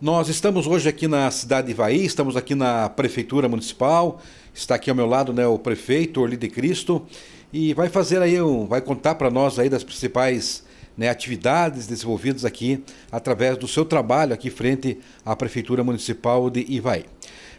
Nós estamos hoje aqui na cidade de Ivaí, estamos aqui na Prefeitura Municipal, está aqui ao meu lado né, o prefeito Orli de Cristo, e vai fazer aí, um, vai contar para nós aí das principais né, atividades desenvolvidas aqui através do seu trabalho aqui frente à Prefeitura Municipal de Ivaí.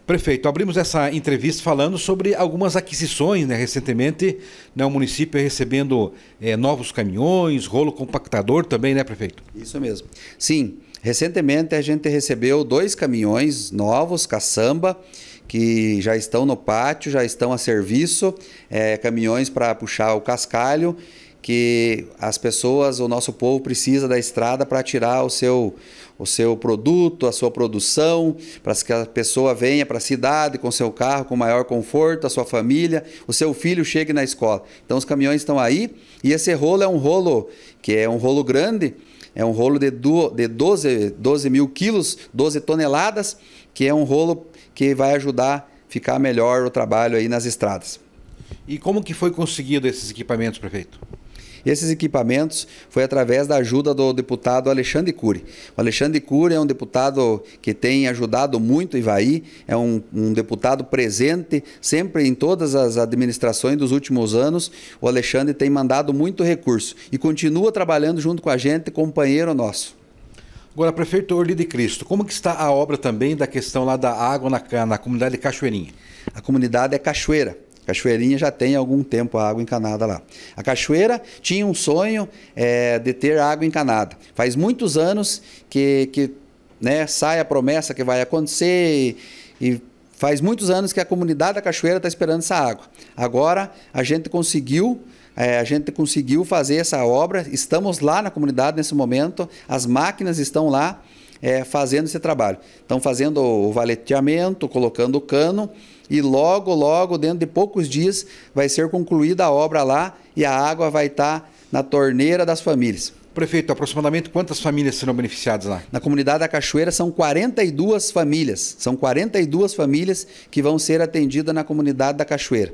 Prefeito, abrimos essa entrevista falando sobre algumas aquisições, né? Recentemente, né, o município recebendo é, novos caminhões, rolo compactador também, né, prefeito? Isso mesmo. Sim, recentemente a gente recebeu dois caminhões novos, caçamba, que já estão no pátio, já estão a serviço, é, caminhões para puxar o cascalho que as pessoas, o nosso povo precisa da estrada para tirar o seu, o seu produto, a sua produção, para que a pessoa venha para a cidade com seu carro, com maior conforto, a sua família, o seu filho chegue na escola. Então os caminhões estão aí e esse rolo é um rolo que é um rolo grande, é um rolo de, do, de 12, 12 mil quilos, 12 toneladas, que é um rolo que vai ajudar a ficar melhor o trabalho aí nas estradas. E como que foi conseguido esses equipamentos, prefeito? Esses equipamentos foi através da ajuda do deputado Alexandre Cury. O Alexandre Cury é um deputado que tem ajudado muito Ivaí, é um, um deputado presente sempre em todas as administrações dos últimos anos. O Alexandre tem mandado muito recurso e continua trabalhando junto com a gente, companheiro nosso. Agora, prefeito Orli de Cristo, como que está a obra também da questão lá da água na, na comunidade de Cachoeirinha? A comunidade é Cachoeira. Cachoeirinha já tem algum tempo a água encanada lá. A Cachoeira tinha um sonho é, de ter água encanada. Faz muitos anos que, que né, sai a promessa que vai acontecer e, e faz muitos anos que a comunidade da Cachoeira está esperando essa água. Agora a gente conseguiu é, a gente conseguiu fazer essa obra, estamos lá na comunidade nesse momento, as máquinas estão lá é, fazendo esse trabalho. Estão fazendo o valeteamento, colocando o cano e logo, logo, dentro de poucos dias, vai ser concluída a obra lá e a água vai estar na torneira das famílias. Prefeito, aproximadamente quantas famílias serão beneficiadas lá? Na comunidade da Cachoeira são 42 famílias. São 42 famílias que vão ser atendidas na comunidade da Cachoeira.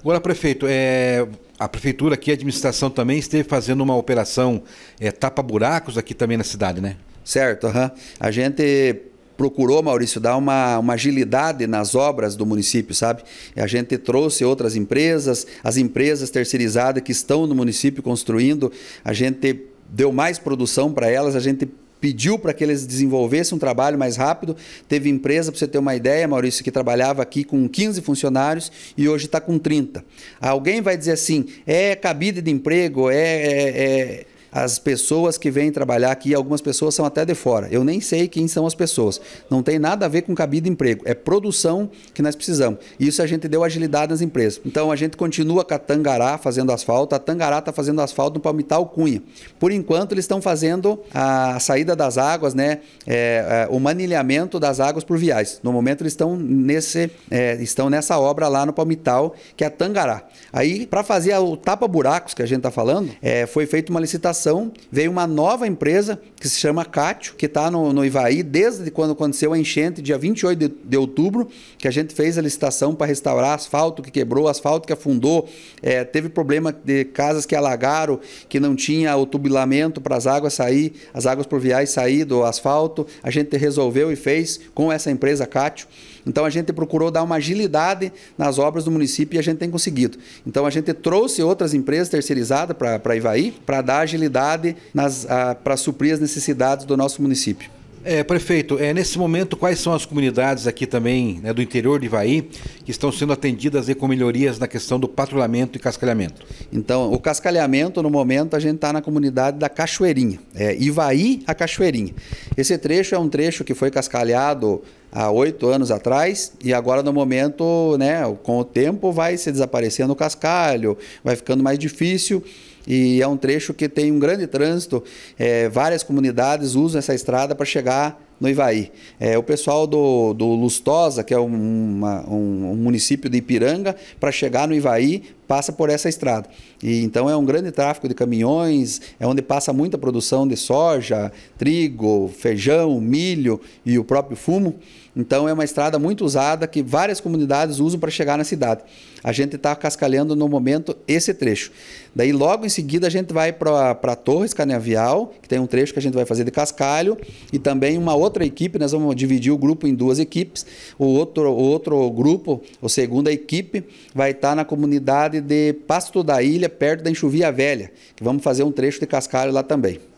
Agora, prefeito, é, a prefeitura aqui, a administração também esteve fazendo uma operação é, tapa-buracos aqui também na cidade, né? Certo, uhum. a gente procurou, Maurício, dar uma, uma agilidade nas obras do município, sabe? A gente trouxe outras empresas, as empresas terceirizadas que estão no município construindo, a gente deu mais produção para elas, a gente pediu para que eles desenvolvessem um trabalho mais rápido. Teve empresa, para você ter uma ideia, Maurício, que trabalhava aqui com 15 funcionários e hoje está com 30. Alguém vai dizer assim: é cabide de emprego, é, é, é as pessoas que vêm trabalhar aqui, algumas pessoas são até de fora. Eu nem sei quem são as pessoas. Não tem nada a ver com cabido emprego. É produção que nós precisamos. Isso a gente deu agilidade nas empresas. Então a gente continua com a Tangará fazendo asfalto. A Tangará está fazendo asfalto no Palmital Cunha. Por enquanto, eles estão fazendo a saída das águas, né? É, é, o manilhamento das águas por viais. No momento, eles estão, nesse, é, estão nessa obra lá no Palmital, que é a Tangará. Aí, para fazer o tapa-buracos que a gente está falando, é, foi feita uma licitação veio uma nova empresa que se chama Cátio, que está no, no Ivaí desde quando aconteceu a enchente, dia 28 de, de outubro, que a gente fez a licitação para restaurar asfalto que quebrou, asfalto que afundou, é, teve problema de casas que alagaram, que não tinha o tubulamento para as águas sair, as águas pluviais sair do asfalto. A gente resolveu e fez com essa empresa Cátio. Então a gente procurou dar uma agilidade nas obras do município e a gente tem conseguido. Então a gente trouxe outras empresas terceirizadas para Ivaí para dar agilidade ah, para suprir as necessidades do nosso município. É, prefeito, é, nesse momento, quais são as comunidades aqui também né, do interior de Ivaí que estão sendo atendidas e com melhorias na questão do patrulhamento e cascalhamento? Então, o cascalhamento, no momento, a gente está na comunidade da Cachoeirinha, é, Ivaí a Cachoeirinha. Esse trecho é um trecho que foi cascalhado há oito anos atrás e agora no momento, né, com o tempo vai se desaparecendo o cascalho, vai ficando mais difícil e é um trecho que tem um grande trânsito, é, várias comunidades usam essa estrada para chegar no Ivaí. É, o pessoal do, do Lustosa, que é um, uma, um, um município de Ipiranga, para chegar no Ivaí, passa por essa estrada. E então é um grande tráfego de caminhões, é onde passa muita produção de soja, trigo, feijão, milho e o próprio fumo. Então é uma estrada muito usada que várias comunidades usam para chegar na cidade. A gente está cascalhando no momento esse trecho. Daí logo em seguida a gente vai para Torres Canavial, que tem um trecho que a gente vai fazer de cascalho e também uma outra outra equipe, nós vamos dividir o grupo em duas equipes. O outro, o outro grupo, o segunda equipe, vai estar na comunidade de Pasto da Ilha, perto da Enxuvia Velha, que vamos fazer um trecho de cascalho lá também.